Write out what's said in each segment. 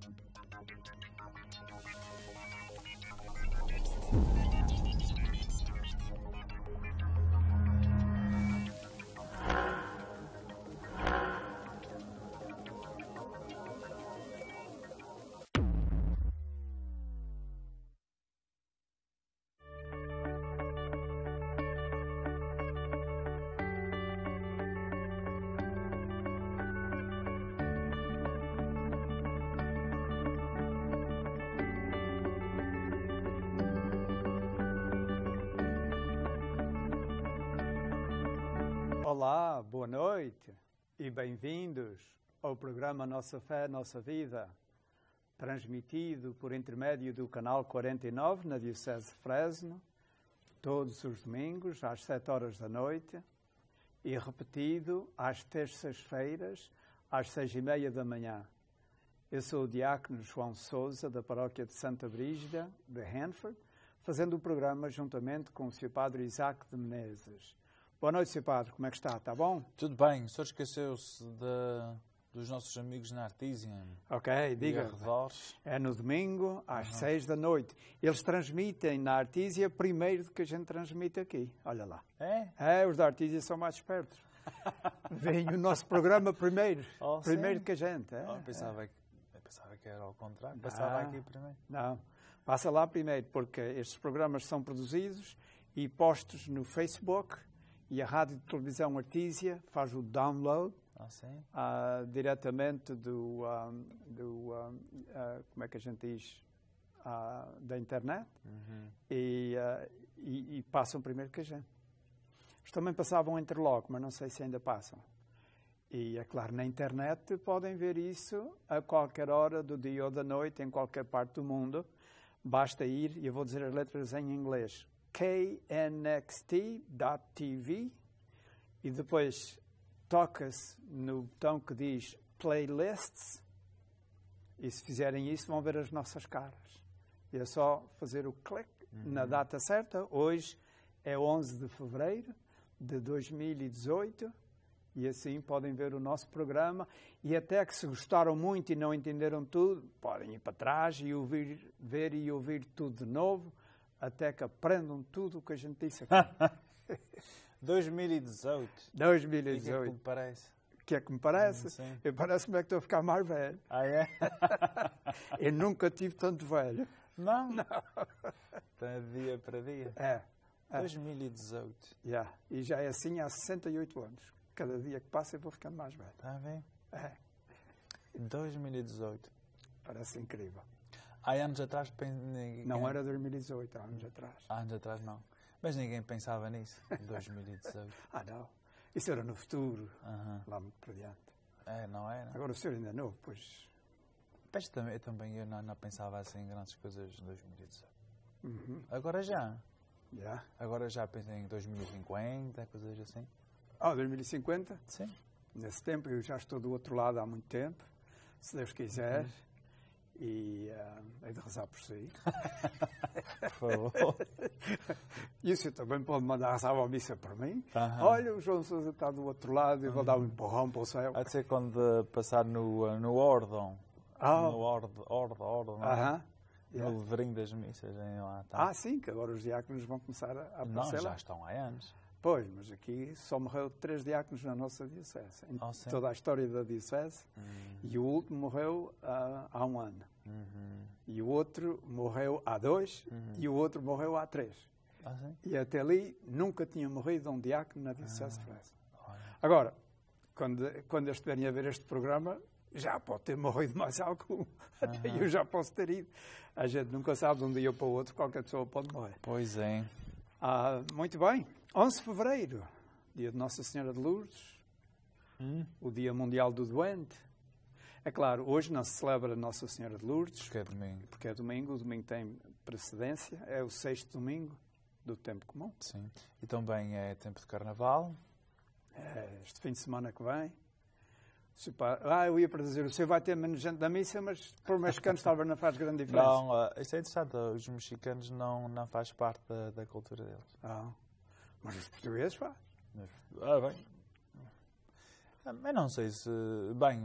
Thank you. Olá, boa noite e bem-vindos ao programa Nossa Fé, Nossa Vida, transmitido por intermédio do canal 49 na Diocese de Fresno, todos os domingos às 7 horas da noite e repetido às terças-feiras às 6 e meia da manhã. Eu sou o diácono João Souza, da paróquia de Santa Brígida, de Hanford, fazendo o programa juntamente com o seu padre Isaac de Menezes. Boa noite, Sr. Padre. Como é que está? Está bom? Tudo bem. O senhor esqueceu-se dos nossos amigos na Artesian. Ok, diga. É no domingo, às uhum. seis da noite. Eles transmitem na Artesia primeiro do que a gente transmite aqui. Olha lá. É? É, os da Artesia são mais espertos. Vem o nosso programa primeiro. Oh, primeiro sim. que a gente. É? Oh, pensava, é. que, pensava que era ao contrário. Passava aqui primeiro. Não, passa lá primeiro, porque estes programas são produzidos e postos no Facebook e a Rádio Televisão Artísia faz o download ah, uh, diretamente do, um, ah, do um, uh, ah, como é que a gente diz, uh, da internet uhum. e, e, e, passam primeiro que a gente. Eles também passavam entre logo, mas não sei se ainda passam. E, é claro, na internet podem ver isso a qualquer hora do dia ou da noite, em qualquer parte do mundo. Basta ir, e eu vou dizer as letras em inglês, knxt.tv e depois toca-se no botão que diz Playlists e se fizerem isso vão ver as nossas caras. E é só fazer o clique uhum. na data certa. Hoje é 11 de fevereiro de 2018 e assim podem ver o nosso programa e até que se gostaram muito e não entenderam tudo, podem ir para trás e ouvir, ver e ouvir tudo de novo até que aprendam tudo o que a gente disse aqui. 2018. 2018. O que é que me parece? O que é que me parece? Sim. Parece-me é que estou a ficar mais velho. Ah, é? Eu nunca tive tanto velho. Não? Não. Está então é dia para dia. É. é. 2018. Yeah. E já é assim há 68 anos. Cada dia que passa eu vou ficando mais velho. Está bem? É. 2018. Parece incrível. Há anos atrás. Ninguém... Não era 2018, há anos atrás. Há anos atrás não. Mas ninguém pensava nisso, 2018. ah, não. Isso era no futuro, uhum. lá para diante. É, não é? Não? Agora o senhor ainda não, pois. Mas também, eu, também, eu não, não pensava assim em grandes coisas em 2018. Uhum. Agora já. Já. Agora já pensei em 2050, coisas assim. Ah, 2050? Sim. Nesse tempo eu já estou do outro lado há muito tempo, se Deus quiser. Uhum e uh, eh, de rezar por si. por favor. Isso também pode mandar rezar uma missa para mim. Uhum. Olha, o João Sousa está do outro lado e vou dar um uhum. empurrão para o céu. Há de ser quando passar no, no órgão. Oh. Eh, no Ordon, ah. Ordon. É? Aham. Yeah. No leverinho das missas em lá. Tá. Ah, sim, que agora os diáconos vão começar a, aparecer. Não, já estão há anos. Pois, mas aqui só morreu três diáconos na nossa diocese, em oh, toda a história da diocese, uhum. e o último morreu uh, há um ano. Uhum. E o outro morreu há dois, uhum. e o outro morreu há três. Ah, e até ali nunca tinha morrido um diácono na diocese de ah, França. Agora, quando, quando eles estiverem a ver este programa, já pode ter morrido mais algum. Até eu já posso ter ido. A gente nunca sabe de um dia para o outro, qualquer pessoa pode morrer. Pois é. Ah, muito bem. 11 de fevereiro, dia de Nossa Senhora de Lourdes, hum. o Dia Mundial do Doente. É claro, hoje não se celebra Nossa Senhora de Lourdes. Porque é domingo. Porque é domingo, o domingo tem precedência, é o sexto domingo do tempo comum. Sim. E também é tempo de carnaval. É, este fim de semana que vem ah, eu ia para dizer, você vai ter menos gente da missa, mas para os mexicanos talvez não faz grande diferença. Não, uh, isso é interessante. Ah, os mexicanos não, não faz parte da, da cultura deles. Ah, mas os portugueses faz. Ah, bem. Eu ah, não sei se, bem,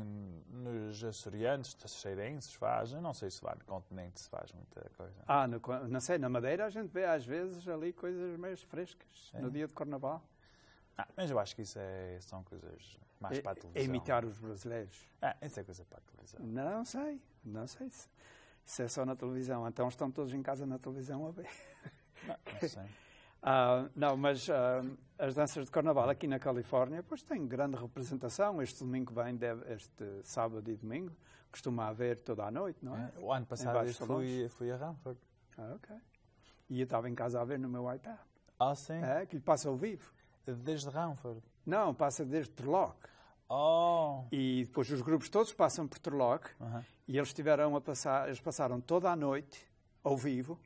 nos açorianos, teixeirenses faz, eu não sei se lá no continente se faz muita coisa. Ah, no, não sei, na Madeira a gente vê às vezes ali coisas mais frescas, é. no dia de carnaval. Ah, mas eu acho que isso é, são coisas mais é, para a televisão. É imitar os brasileiros. Ah, isso é coisa para a televisão. Não sei, não sei se, se é só na televisão. Então estão todos em casa na televisão a ver. Não, não sei. Uh, não, mas uh, as danças de carnaval aqui na Califórnia, pois tem grande representação. Este domingo vem, deve, este sábado e domingo, costuma haver toda a noite, não é? é o ano passado eu fui, fui a Ramford. Ah, ok. E eu estava em casa a ver no meu iPad. Ah, sim? É, que lhe passa ao vivo. Desde Ramford? Não, passa desde Turlock. Oh. E depois os grupos todos passam por Turlock e eles tiveram a passar, eles passaram toda a noite ao vivo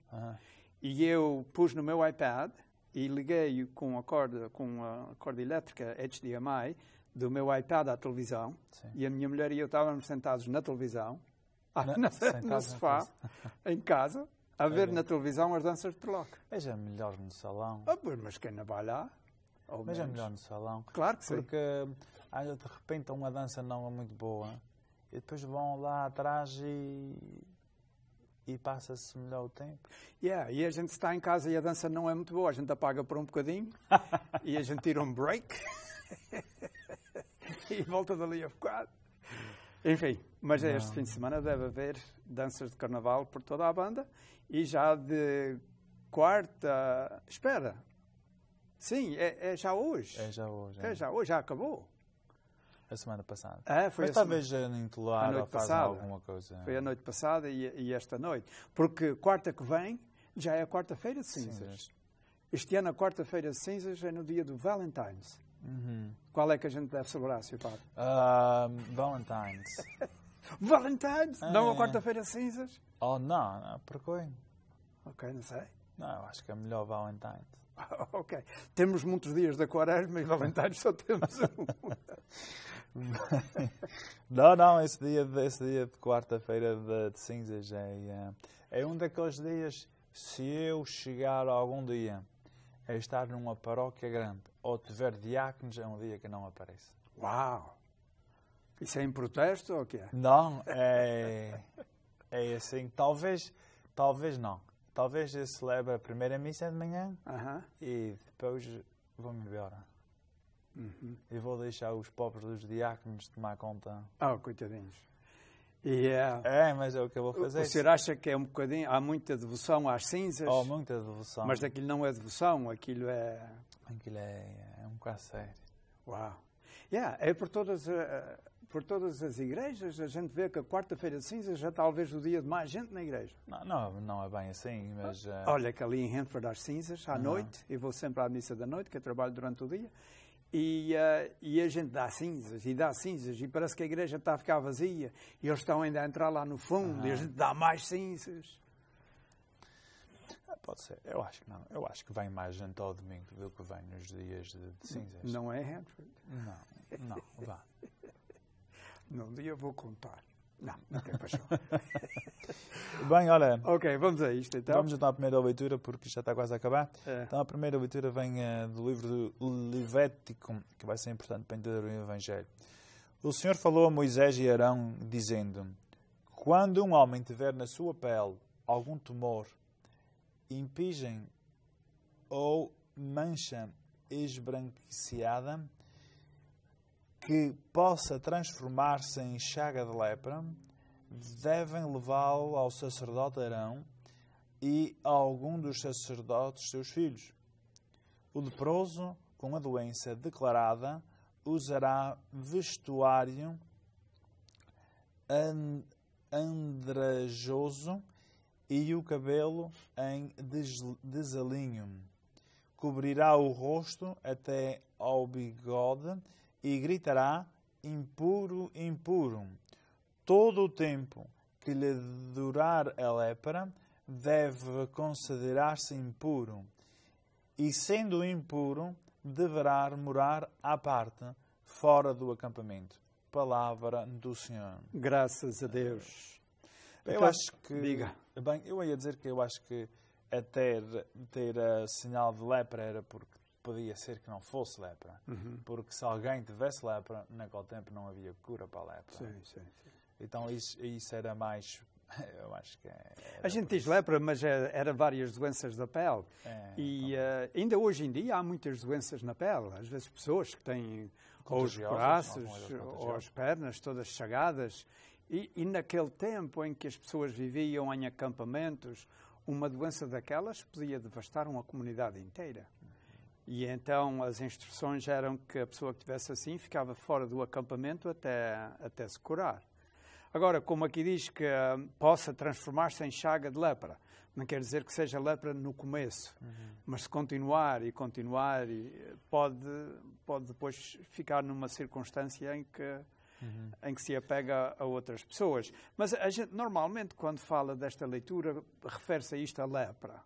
e eu pus no meu iPad e liguei com a corda com a corda elétrica HDMI do meu iPad à televisão Sim. e a minha mulher e eu estávamos sentados na televisão, na, na, no sofá, em casa, a ver é. na televisão as danças de Turlock. Veja, é melhor no salão. Ah, pois, mas quem não vai lá? Mas é menos. é melhor no salão. Claro que Porque sim. Porque de repente uma dança não é muito boa e depois vão lá atrás e e passa-se melhor o tempo. Yeah, e a gente está em casa e a dança não é muito boa, a gente apaga por um bocadinho e a gente tira um break e volta dali a bocado. Enfim, mas é não. este fim de semana deve haver danças de carnaval por toda a banda e já de quarta. Espera, Sim, é, é já hoje. É já hoje. É, é já hoje, já acabou. A semana passada. Ah, foi Mas talvez semana... em Tolar passada alguma coisa. Foi a noite passada e, e esta noite. Porque quarta que vem já é quarta-feira de cinzas. Este ano a quarta-feira de cinzas é no dia do Valentine's. Uhum. Qual é que a gente deve celebrar, Sr. Padre? Uh, Valentine's. Valentine's? Ah, é. Não a quarta-feira de cinzas? Oh, não, não, porquê? Ok, não sei. Não, eu acho que é melhor Valentine's. ok. Temos muitos dias da Quaresma e Valentine's só temos um. não, não, esse dia, esse dia de quarta-feira de, de, cinzas é, é, é um daqueles dias. Se eu chegar algum dia a estar numa paróquia grande ou tiver diáconos, é um dia que não aparece. Uau! Isso é em protesto ou o que é? Não, é, é assim. Talvez, talvez não. Talvez eu celebre a primeira missa de manhã uh -huh. e depois vou-me embora. Uhum. E vou deixar os pobres dos diáconos tomar conta. Ah, oh, coitadinhos. E, eh, é, mas é o que eu vou fazer. O senhor acha que é um bocadinho. Há muita devoção às cinzas? Oh, muita devoção. Mas aquilo não é devoção, aquilo é. Aquilo é, é um bocado sério. Uau! Yeah, é por todas. Uh, por todas as igrejas, a gente vê que a quarta-feira de cinzas é talvez o dia de mais gente na igreja. Não, não, não é bem assim, mas... Uh... Olha que ali em Hanford às cinzas, à uhum. noite, e vou sempre à missa da noite, que eu trabalho durante o dia, e, uh, e a gente dá cinzas, e dá cinzas, e parece que a igreja está a ficar vazia, e eles estão ainda a entrar lá no fundo, uhum. e a gente dá mais cinzas. Ah, pode ser, eu acho que não. Eu acho que vem mais gente ao domingo do que vem nos dias de, de cinzas. Não é Hanford? Não, não, vá. Não, um dia eu vou contar. Não, não tem paixão. Bem, olha. Ok, vamos a isto então. Vamos então à primeira leitura, porque já está quase a acabar. É. Então a primeira leitura vem uh, do livro do Levítico, que vai ser importante para entender o Evangelho. O Senhor falou a Moisés e Arão, dizendo: Quando um homem tiver na sua pele algum tumor, impigem ou mancha esbranquiçada que possa transformar-se em chaga de lepra, devem levá-lo ao sacerdote Arão e a algum dos sacerdotes seus filhos. O leproso, com a doença declarada, usará vestuário andrajoso e o cabelo em desalinho. Cobrirá o rosto até ao bigode e gritará impuro, impuro. Todo o tempo que lhe durar a lepra, deve considerar-se impuro, e sendo impuro, deverá morar à parte, fora do acampamento. Palavra do Senhor. Graças a Deus. Eu então, acho que. Diga. Bem, eu ia dizer que eu acho que até ter, ter eh, a sinal de lepra era porque podia ser que não fosse lepra. Uhum. Porque se alguém tivesse lepra, naquele tempo não havia cura para a lepra. Sim, sim, sim. Então isso, isso era mais eu acho que é, A gente diz lepra, mas era, é, era várias doenças da pele. É, e uh, ainda hoje em dia há muitas doenças na pele. Às vezes pessoas que têm ou os braços ou as pernas todas chagadas. E, e, naquele tempo em que as pessoas viviam em acampamentos, uma doença daquelas podia devastar uma comunidade inteira. E então as instruções eram que a pessoa que estivesse assim ficava fora do acampamento até, até se curar. Agora, como aqui diz que hum, possa transformar-se em chaga de lepra, não quer dizer que seja lepra no começo, uhum. mas se continuar e continuar, e pode, pode depois ficar numa circunstância em que, uhum. em que se apega a outras pessoas. Mas a gente normalmente, quando fala desta leitura, refere-se a isto a lepra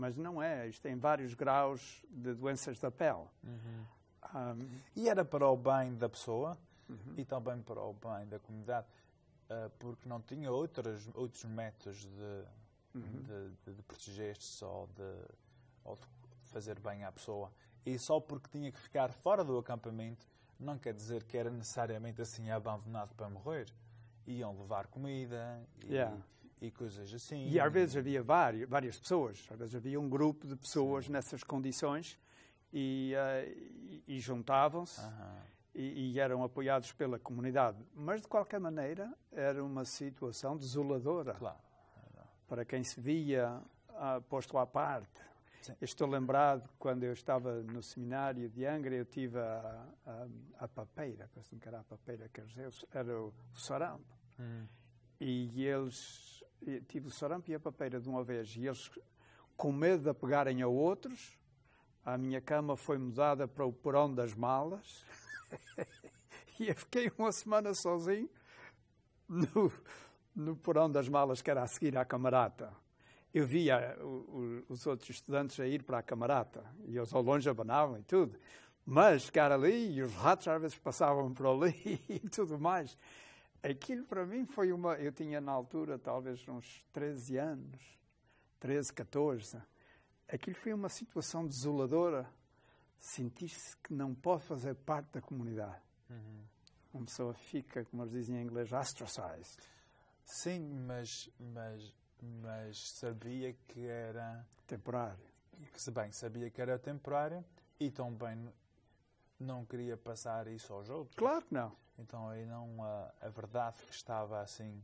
mas não é. Isto tem vários graus de doenças da pele. Uhum. Um, e era para o bem da pessoa uhum. e também para o bem da comunidade, uh, porque não tinha outras, outros métodos de, uhum. de, de, de proteger-se ou de, ou de fazer bem à pessoa. E só porque tinha que ficar fora do acampamento não quer dizer que era necessariamente assim abandonado para morrer. Iam levar comida e, yeah e coisas assim. E às vezes havia várias, várias pessoas, às vezes havia um grupo de pessoas Sim. nessas condições e, uh, e juntavam-se. E, e, eram apoiados pela comunidade. Mas, de qualquer maneira, era uma situação desoladora claro. É para quem se via uh, posto à parte. Sim. Estou lembrado quando eu estava no seminário de Angra, eu tive a, a, a papeira, parece-me que era a papeira que eles, era o, o sarampo. Hum. E eles tive o sarampo e a papeira de uma vez. E eles, com medo de pegarem a outros, a minha cama foi mudada para o porão das malas. e eu fiquei uma semana sozinho no, no porão das malas, que era a seguir à camarata. Eu via os outros estudantes a ir para a camarata. E eles ao longe abanavam e tudo. Mas ficar ali, e os ratos às vezes passavam por ali e tudo mais aquilo para mim foi uma. Eu tinha na altura talvez uns 13 anos, 13, 14. Aquilo foi uma situação desoladora. Sentir-se que não pode fazer parte da comunidade. Uhum. Uma pessoa fica, como eles dizem em inglês, ostracized. Sim, mas, mas, mas sabia que era. Temporário. Bem, sabia que era temporário e também não queria passar isso aos outros. Claro que não. Então aí não a, ah, a verdade que estava assim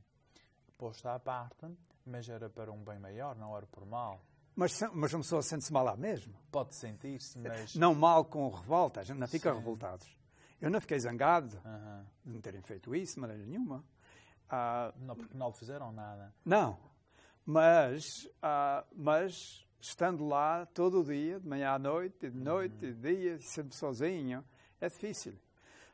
posta à parte, mas era para um bem maior, não era por mal. Mas, mas uma pessoa sente-se mal lá mesmo? Pode sentir-se, mas. Não mal com revolta, a gente não fica Sim. revoltados. Eu não fiquei zangado uhum. de não terem feito isso de maneira nenhuma. Ah, não, porque não fizeram nada. Não, mas, ah, mas estando lá todo o dia, de manhã à noite, de uhum. noite, de dia, sempre sozinho, é difícil.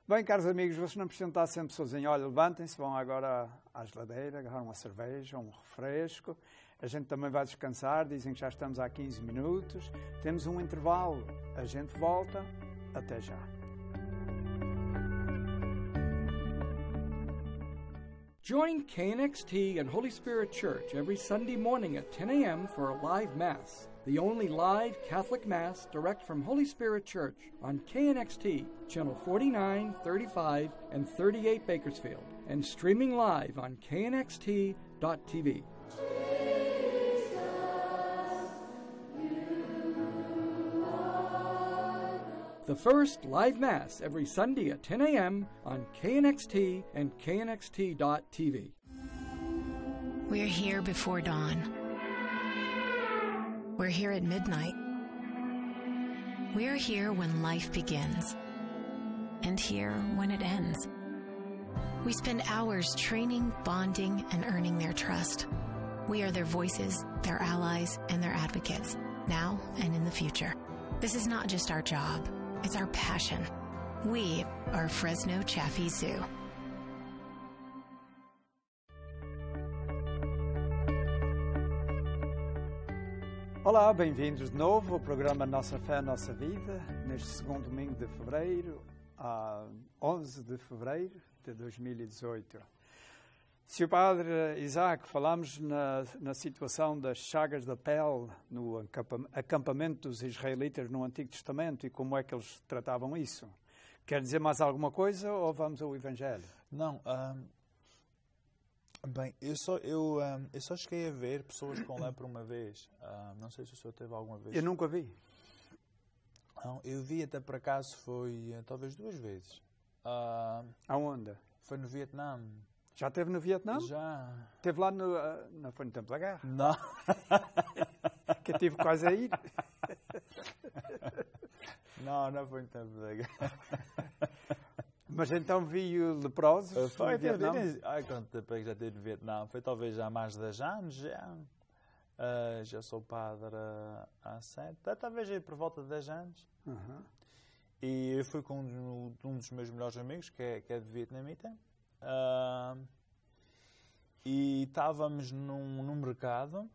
Bem, caros amigos, vocês não precisam estar sempre sozinhos. Olha, levantem-se, vão agora à geladeira, agarrar uma cerveja, um refresco. A gente também vai descansar, dizem que já estamos há 15 minutos. Temos um intervalo. A gente volta. Até já. Join KNXT and Holy Spirit Church every Sunday morning at 10 a.m. for a live Mass, the only live Catholic Mass direct from Holy Spirit Church on KNXT, Channel 49, 35, and 38 Bakersfield, and streaming live on KNXT.tv. the first live Mass every Sunday at 10 a.m. on KNXT and KNXT.tv. We're here before dawn. We're here at midnight. We're here when life begins and here when it ends. We spend hours training, bonding, and earning their trust. We are their voices, their allies, and their advocates, now and in the future. This is not just our job. is our passion. We are Fresno Chaffee Zoo. Olá, bem-vindos de novo ao programa Nossa Fé, Nossa Vida, neste segundo domingo de fevereiro, a 11 de fevereiro de 2018. Se o padre Isaac, falámos na, na situação das chagas da pele no acampamento dos israelitas no Antigo Testamento e como é que eles tratavam isso. Quer dizer mais alguma coisa ou vamos ao Evangelho? Não. Um, bem, eu só, eu, um, eu só cheguei a ver pessoas com lepra uma vez. não sei se o senhor teve alguma vez. Eu nunca vi. Não, eu vi até por acaso foi eh, talvez duas vezes. Uh, Aonde? Foi no Vietnã. Já esteve no Vietnã? Já. Esteve lá no, ah, não foi no tempo da guerra? Não. que eu tive quase a ir. Não, não foi no tempo da guerra. Mas então viu leprosos ah, foi, no Vietnã? Ai, quanto tempo é que já esteve no Vietnã? Foi talvez há mais de 10 anos, já. Uh, já sou padre há 7, talvez aí por volta de 10 anos. Uhum. E eu fui com um, um dos meus melhores amigos, que é, que é de vietnamita. Uh, e estávamos num, num mercado,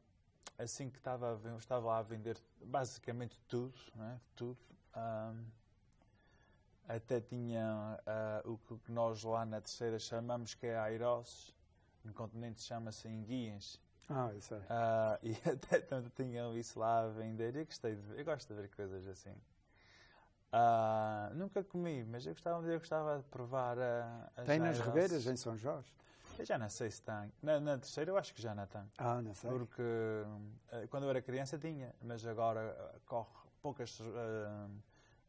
assim que estava, a, estava lá a vender basicamente tudo, né? tudo. Uh, até tinha uh, o que nós lá na terceira chamamos que é airosos, no continente chama-se enguias. Ah, isso ah, é. e até tinham isso lá a vender. Eu gostei de, eu gosto de ver coisas assim. Uh, nunca comi, mas eu gostava, eu gostava de provar ah, Tem nas Ribeiras, em São Jorge? Eu já não sei se tem. Na, na, terceira eu acho que já não tem. Ah, não sei. Porque uh, quando eu era criança tinha, mas agora uh, corre poucas,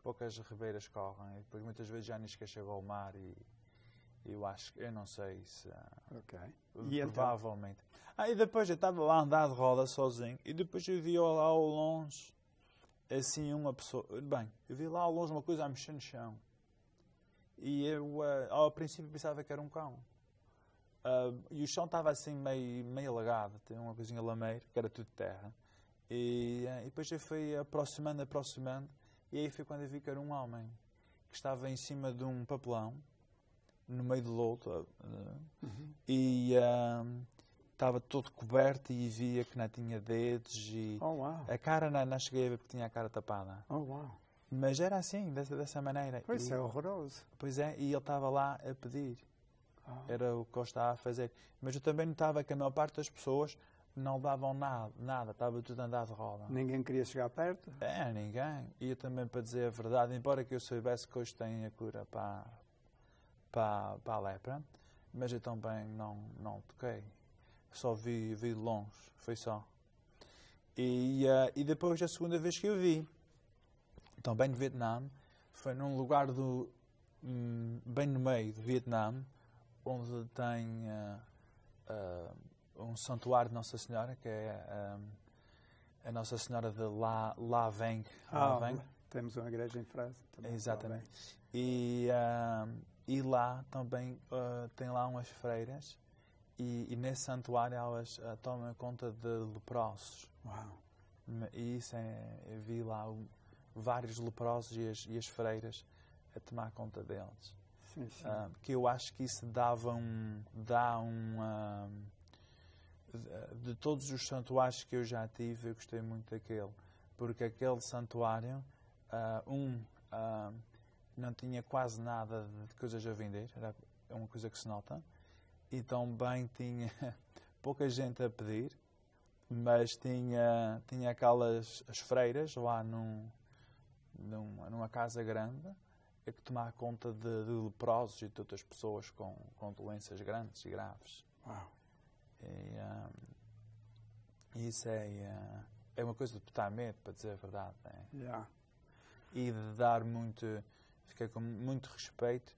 poucas ribeiras correm, porque muitas vezes já nem chegou ao mar e eu acho que, eu não sei se... Ok. E então? provavelmente. Então? Ah, e depois eu estava lá a andar de roda sozinho e depois eu vi lá ao longe é assim uma pessoa. Bem, eu vi lá ao longe uma coisa a mexer no chão. E eu eh, ao princípio pensava que era um cão. Uh, e o chão estava assim meio, meio alagado, tinha uma coisinha lameira, que era tudo terra. E, uh, e depois eu fui aproximando, aproximando, e aí foi quando eu vi que era um homem que estava em cima de um papelão, no meio do lodo, uh, uhum. e, ah, estava todo coberto e via que não tinha dedos e oh, wow. a cara não, não cheguei a ver porque tinha a cara tapada. Oh, wow. Mas era assim, dessa, dessa maneira. Pois e, é horroroso. Pois é, e ele estava lá a pedir. Oh. Era o que eu estava a fazer. Mas eu também notava que a maior parte das pessoas não davam nada, nada, estava tudo andado de roda. Ninguém queria chegar perto? É, ninguém. E eu também, para dizer a verdade, embora que eu soubesse que hoje tem a cura para, para, para a lepra, mas eu também não, não toquei. Só vi, vi de longe, foi só. E, uh, e depois, a segunda vez que eu vi, também no Vietnã, foi num lugar do, um, bem no meio do Vietnã, onde tem uh, uh, um santuário de Nossa Senhora, que é a Nossa Senhora de La, La Veng. Ah, La Veng. Temos uma igreja em França também. Exatamente. E, e lá também tem lá umas freiras e, e nesse santuário elas uh, tomam conta de leprosos. Uau. E isso é, eu vi lá vários leprosos e as, e as, freiras a tomar conta deles. Sim, sim. Uh, que eu acho que isso dava um, dá um, uh, de todos os santuários que eu já tive, eu gostei muito daquele, porque aquele santuário, uh, um, ah, não tinha quase nada de coisas a vender, era uma coisa que se nota, e também tinha pouca gente a pedir, mas tinha, tinha aquelas as freiras lá num, numa, numa casa grande a que tomar conta de, de leprosos e de outras pessoas com, com doenças grandes e graves. Uau. E, um, isso é, é, é uma coisa de botar medo, para dizer a verdade. É? Yeah. E de dar muito, fiquei com muito respeito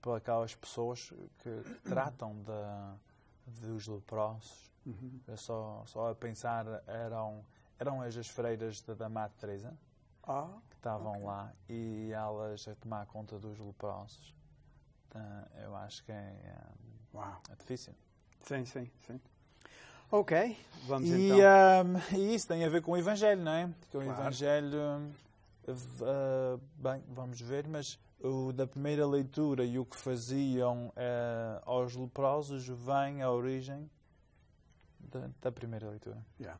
para aquelas pessoas que, tratam de, dos leprosos. Uhum. Eu só, só a pensar, eram, eram as freiras da, da Mata Teresa ah, que estavam okay. lá e elas a tomar conta dos leprosos. Então, eu acho que é, é, é difícil. Sim, sim, sim. Ok, vamos e, então. Um, ah, e isso tem a ver com o Evangelho, não é? Porque claro. o Evangelho Uh, bem, vamos ver, mas o da primeira leitura e o que faziam uh, aos leprosos vem à origem da, da primeira leitura. Yeah.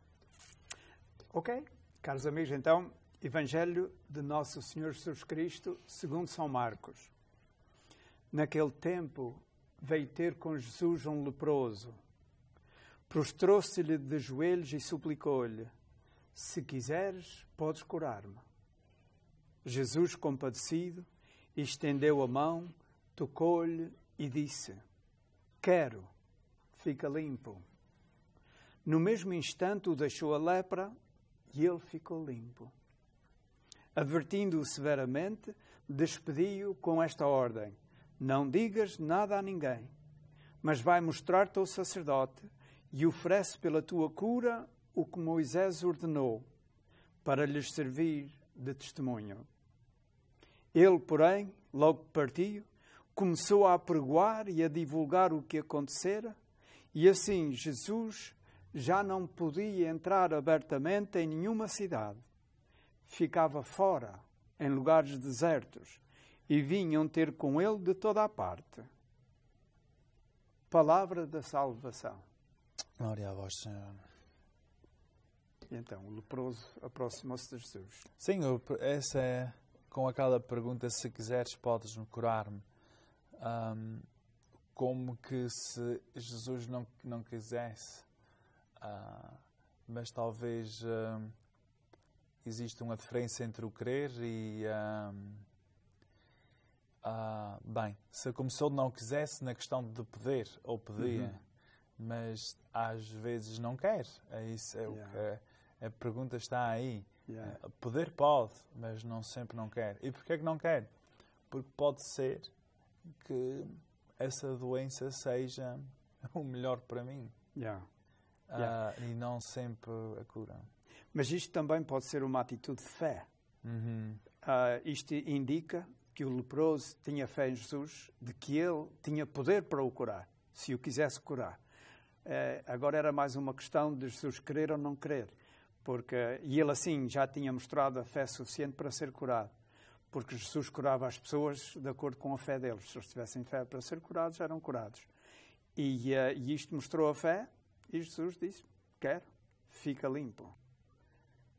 Ok, caros amigos, então, Evangelho de Nosso Senhor Jesus Cristo, segundo São Marcos. Naquele tempo veio ter com Jesus um leproso. Prostrou-se-lhe de joelhos e suplicou-lhe: Se quiseres, podes curar-me. Jesus, compadecido, estendeu a mão, tocou-lhe e disse: Quero, fica limpo. No mesmo instante o deixou a lepra e ele ficou limpo. Advertindo-o severamente, despediu-o com esta ordem: Não digas nada a ninguém, mas vai mostrar-te ao sacerdote e oferece pela tua cura o que Moisés ordenou, para lhes servir de testemunho. Ele, porém, logo partiu, começou a pregoar e a divulgar o que acontecera, e assim Jesus já não podia entrar abertamente em nenhuma cidade. Ficava fora, em lugares desertos, e vinham ter com ele de toda a parte. Palavra da salvação. Glória a vós, Senhor. E então, o leproso aproximou-se de Jesus. Senhor, essa é com aquela pergunta: se quiseres, podes me curar-me. Um, como que se Jesus não, não quisesse, uh, mas talvez uh, existe uma diferença entre o querer e. uh, bem, se começou não quisesse na questão de poder ou podia, uhum. mas às vezes não quer. É isso, é, yeah. o, é a pergunta está aí. Yeah. Eh, poder pode, mas não sempre não quer. E porquê que não quer? Porque pode ser que essa doença seja o melhor para mim. Yeah. Ah, yeah. e não sempre a cura. Mas isto também pode ser uma atitude de fé. Uhum. Uh, isto indica que o leproso tinha fé em Jesus, de que ele tinha poder para o curar, se o quisesse curar. Uh, agora era mais uma questão de Jesus querer ou não querer porque e ele assim já tinha mostrado a fé suficiente para ser curado, porque Jesus curava as pessoas de acordo com a fé deles. Se eles tivessem fé para ser curados, eram curados. E, eh, e isto mostrou a fé, e Jesus disse: Quero, fica limpo.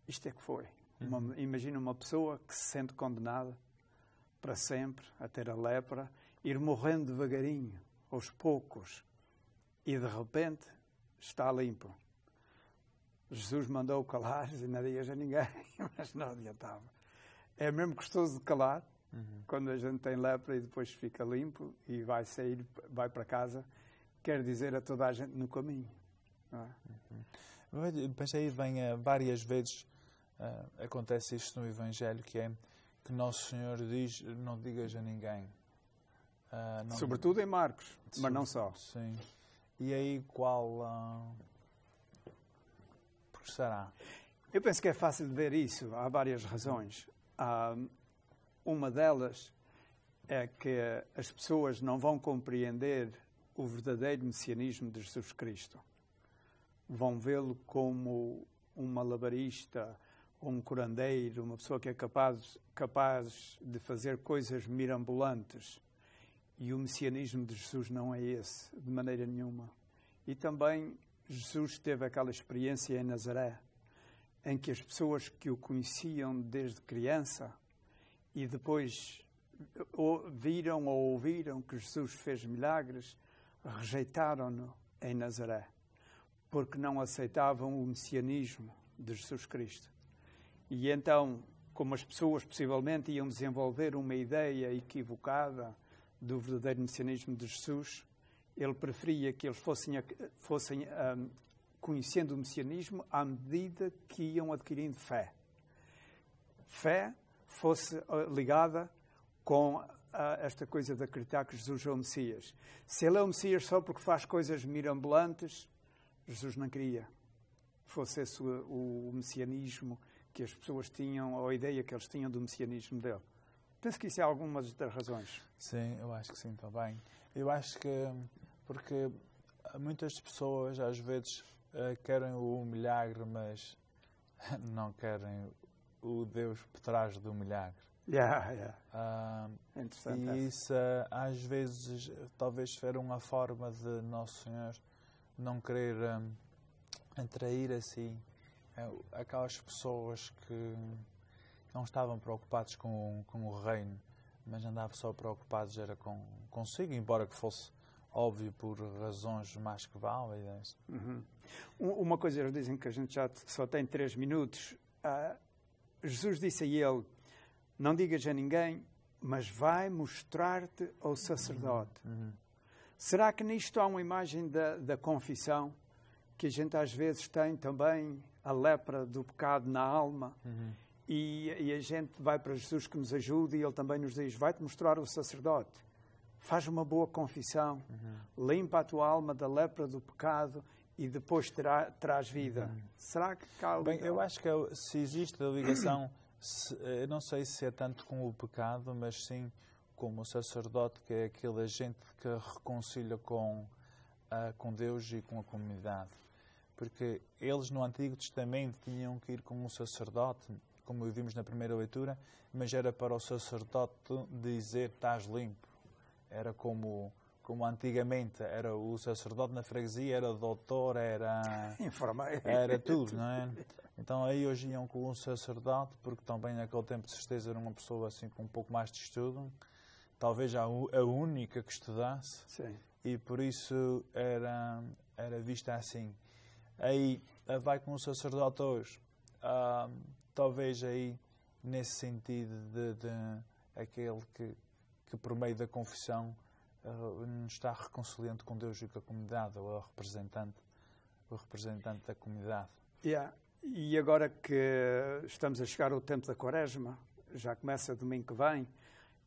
Isto é que foi. Hum. Uma, imagina uma pessoa que se sente condenada para sempre a ter a lepra, ir morrendo devagarinho, aos poucos, e de repente está limpo. Jesus mandou calar e nada dias a ninguém, mas não adiantava. É mesmo gostoso de calar uhum. quando a gente tem lepra e depois fica limpo e vai sair, vai para casa. Quer dizer a toda a gente no caminho. Não é? uhum. Depois aí vem eh, várias vezes uh, acontece isto no Evangelho que é que Nosso Senhor diz não digas a ninguém. Uh, Sobretudo diga... em Marcos, mas não só. Sim. E aí qual uh, será? Eu penso que é fácil de ver isso. Há várias razões. uma delas é que as pessoas não vão compreender o verdadeiro messianismo de Jesus Cristo. Vão vê-lo como um malabarista, um curandeiro, uma pessoa que é capaz, capaz de fazer coisas mirambulantes. E o messianismo de Jesus não é esse, de maneira nenhuma. E também Jesus teve aquela experiência em Nazaré, em que as pessoas que o conheciam desde criança e depois viram ou ouviram que Jesus fez milagres, rejeitaram-no em Nazaré, porque não aceitavam o messianismo de Jesus Cristo. E então, como as pessoas possivelmente iam desenvolver uma ideia equivocada do verdadeiro messianismo de Jesus, ele preferia que eles fossem, fossem um, conhecendo o messianismo à medida que iam adquirindo fé. Fé fosse ah, ligada com ah, esta coisa de acreditar que Jesus é o Messias. Se ele é o Messias só porque faz coisas mirambulantes, Jesus não queria. Fosse esse o, o messianismo que as pessoas tinham, ou a ideia que eles tinham do messianismo dele. Penso que isso é algumas das razões. Sim, eu acho que sim, também. Eu acho que hum, porque muitas pessoas às vezes eh, querem o milagre, mas não querem o Deus por trás do milagre. Yeah, yeah. Ah, Interessante. E isso eh, às vezes talvez ser uma forma de Nosso Senhor não querer um, atrair assim eh, aquelas pessoas que não estavam preocupados com, com o reino, mas andavam só preocupados era com consigo, embora que fosse óbvio, por razões mais que válidas. Uhum. Uma coisa, eles dizem que a gente já só tem três minutos. Ah, Jesus disse a ele: Não digas a ninguém, mas vai mostrar-te ao sacerdote. Uhum. Uhum. Será que nisto há uma imagem da, da confissão? Que a gente às vezes tem também a lepra do pecado na alma. Uhum. E, e, a gente vai para Jesus que nos ajude e ele também nos diz: Vai-te mostrar o sacerdote faz uma boa confissão, uhum. limpa a tua alma da lepra do pecado e depois terá, traz vida. Uhum. Será que há alguma... Bem, eu acho que é se existe a ligação, se, eu não sei se é tanto com o pecado, mas sim como o sacerdote, que é aquele agente que reconcilia com, uh, com Deus e com a comunidade. Porque eles no Antigo Testamento tinham que ir com um sacerdote, como vimos na primeira leitura, mas era para o sacerdote dizer: estás limpo era como como antigamente era o sacerdote na freguesia, era doutor, era era tudo, não é? Então aí hoje iam com um sacerdote, porque também naquele tempo de certeza era uma pessoa assim com um pouco mais de estudo, talvez a, a única que estudasse, Sim. e por isso era era vista assim. Aí vai com um sacerdote hoje, ah, talvez aí nesse sentido de, de aquele que que por meio da confissão uh, nos está reconciliando com Deus e com a comunidade, ou é o representante, o representante da comunidade. Yeah. E agora que estamos a chegar ao tempo da quaresma, já começa domingo que vem,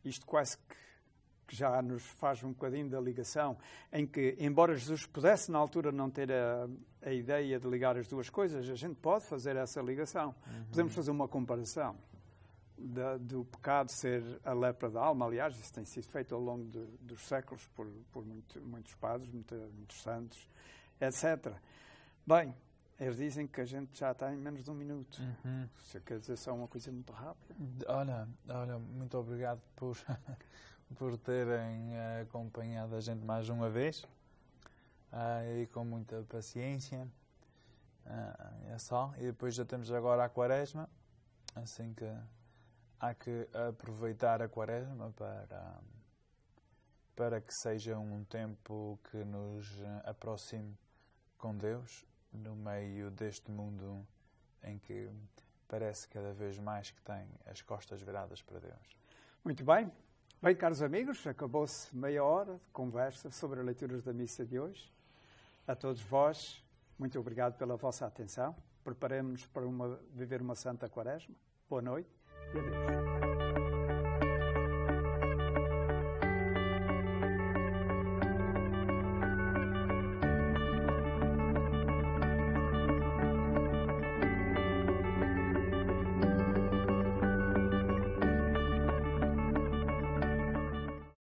isto quase que já nos faz um bocadinho da ligação, em que, embora Jesus pudesse na altura não ter a, a ideia de ligar as duas coisas, a gente pode fazer essa ligação. Uhum. Podemos fazer uma comparação da, do pecado ser a lepra da alma, aliás, isso tem sido feito ao longo de, dos séculos por, por muito, muitos padres, muitos santos, etc. Bem, eles dizem que a gente já está em menos de um minuto. Uhum. Isso quer dizer só uma coisa muito rápida. Olha, olha muito obrigado por, por terem eh, acompanhado a gente mais uma vez ah, e com muita paciência. Ah, é só. E depois já temos agora a quaresma, assim que há que aproveitar a quaresma para, para que seja um tempo que nos aproxime com Deus no meio deste mundo em que parece cada vez mais que tem as costas viradas para Deus. Muito bem. Bem, caros amigos, acabou-se meia hora de conversa sobre as leituras da missa de hoje. A todos vós, muito obrigado pela vossa atenção. Preparemos-nos para uma, viver uma santa quaresma. Boa noite. Yiddish.